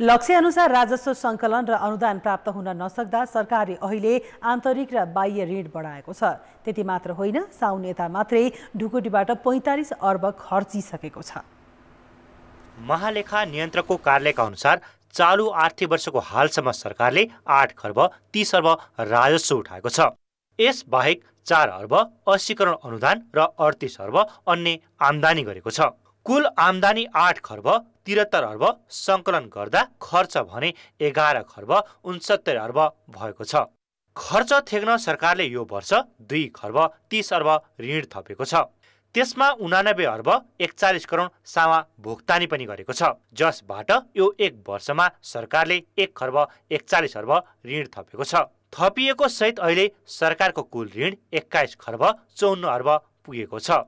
लक्ष्यअनुसार राजस्व सङ्कलन र अनुदान प्राप्त हुन नसक्दा सरकारले अहिले आन्तरिक र बाह्य ऋण बढाएको छ त्यति मात्र होइन साउन यता मात्रै ढुकुटीबाट पैँतालिस अर्ब खर्चिसकेको छ महालेखा नियन्त्रकको कार्यालयका अनुसार चालु आर्थिक वर्षको हालसम्म सरकारले आठ खर्ब तिस अर्ब राजस्व उठाएको छ यसबाहेक चार अर्ब अस्सीकरण अनुदान र अडतिस अर्ब अन्य आम्दानी गरेको छ कुल आमदानी आठ खर्ब त्रिहत्तर अर्ब सङ्कलन गर्दा खर्च भने एघार खर्ब उन्सत्तर अर्ब भएको छ खर्च थेग्न सरकारले यो वर्ष दुई खर्ब तिस अर्ब ऋण थपेको छ त्यसमा उनानब्बे अर्ब एकचालिस करोड सामा भुक्तानी पनि गरेको छ जसबाट यो एक वर्षमा सरकारले एक खर्ब एकचालिस अर्ब ऋण थपेको छ थपिएको सहित अहिले सरकारको कुल ऋण एक्काइस खर्ब चौन्न अर्ब पुगेको छ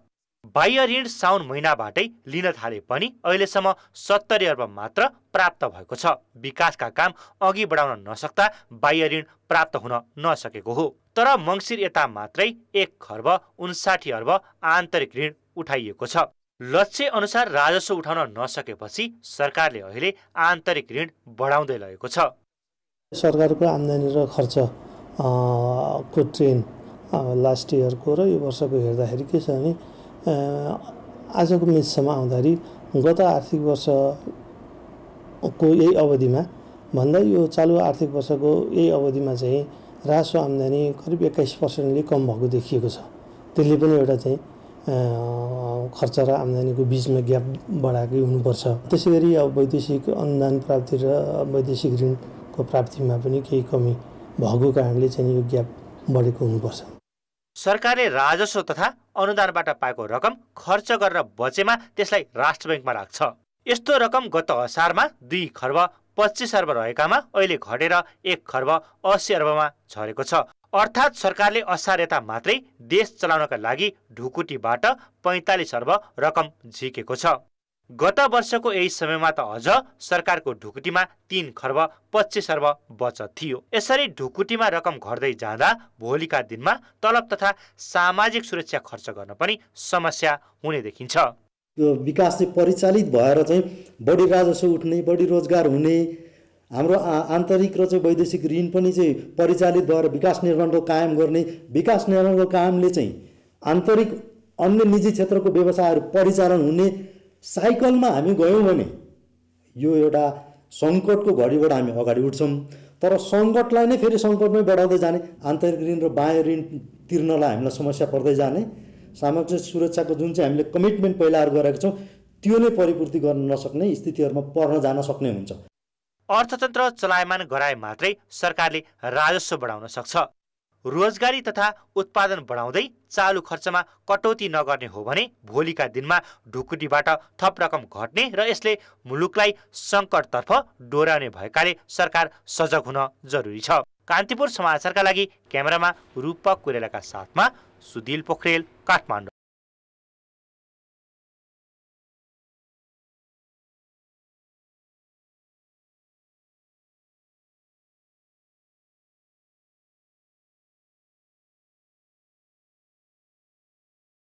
बाह्य ऋण साउन महिनाबाटै लिन थाले पनि अहिलेसम्म सत्तरी अर्ब मात्र प्राप्त भएको छ विकासका काम अघि बढाउन नसक्दा बाह्य ऋण प्राप्त हुन नसकेको हो तर मङ्सिर यता मात्रै एक खर्ब उन्साठी अर्ब आन्तरिक ऋण उठाइएको छ लक्ष्य अनुसार राजस्व उठाउन नसकेपछि सरकारले अहिले आन्तरिक ऋण बढाउँदै लगेको छ सरकारको आम्दानी र खर्च को ट्रेन लास्ट इयरको र यो वर्षको हेर्दाखेरि के छ भने आजको मितिसम्म आउँदाखेरि गत आर्थिक वर्षको यही अवधिमा भन्दा यो चालु आर्थिक वर्षको यही अवधिमा चाहिँ राजस्व आम्दानी करिब एक्काइस पर्सेन्टले कम भएको देखिएको छ त्यसले पनि एउटा चाहिँ खर्च र आम्दानीको बिचमा ग्याप बढाएकै हुनुपर्छ त्यसै गरी अब वैदेशिक अनुदान प्राप्ति र वैदेशिक ऋणको प्राप्तिमा पनि केही कमी भएको कारणले चाहिँ यो ग्याप बढेको हुनुपर्छ सरकारले राजस्व तथा अनुदानबाट पाएको रकम खर्च गरेर बचेमा त्यसलाई राष्ट्र ब्याङ्कमा राख्छ यस्तो रकम गत असारमा दुई खर्ब पच्चिस अर्ब रहेकामा अहिले घटेर एक खर्ब अस्सी अर्बमा झरेको छ अर्थात् सरकारले असार यता मात्रै देश चलाउनका लागि ढुकुटीबाट पैँतालिस अर्ब रकम झिकेको छ गत वर्षको यही समयमा त अझ सरकारको ढुकुटीमा तिन खर्ब पच्चिस अर्ब बचत थियो यसरी ढुकुटीमा रकम घट्दै जाँदा भोलिका दिनमा तलब तथा सामाजिक सुरक्षा खर्च गर्न पनि समस्या हुने देखिन्छ यो विकास चाहिँ परिचालित भएर चाहिँ बढी राजस्व उठ्ने बढी रोजगार हुने हाम्रो आन्तरिक र चाहिँ वैदेशिक ऋण पनि चाहिँ परिचालित भएर विकास निर्माणको कायम गर्ने विकास निर्माणको कामले चाहिँ आन्तरिक अन्य निजी क्षेत्रको व्यवसायहरू परिचालन हुने साइकलमा हामी गयौँ भने यो एउटा सङ्कटको घडीबाट हामी अगाडि उठ्छौँ तर सङ्कटलाई नै फेरि सङ्कटमै बढाउँदै जाने आन्तरिक ऋण र बाह्य ऋण तिर्नलाई हामीलाई समस्या पर्दै जाने सामाजिक सुरक्षाको जुन चाहिँ हामीले कमिटमेन्ट पहिलाहरू गरेका छौँ त्यो नै परिपूर्ति गर्न नसक्ने स्थितिहरूमा पर्न जान सक्ने हुन्छ अर्थतन्त्र चलायमान गराए मात्रै सरकारले राजस्व बढाउन सक्छ रोजगारी तथा उत्पादन बढाउँदै चालु खर्चमा कटौती नगर्ने हो भने भोलिका दिनमा ढुकुटीबाट थप रकम घट्ने र यसले मुलुकलाई सङ्कटतर्फ डोराउने भएकाले सरकार सजग हुन जरुरी छ कान्तिपुर समाचारका लागि क्यामेरामा रूपक कोरेलाका साथमा सुदिल पोखरेल काठमाडौँ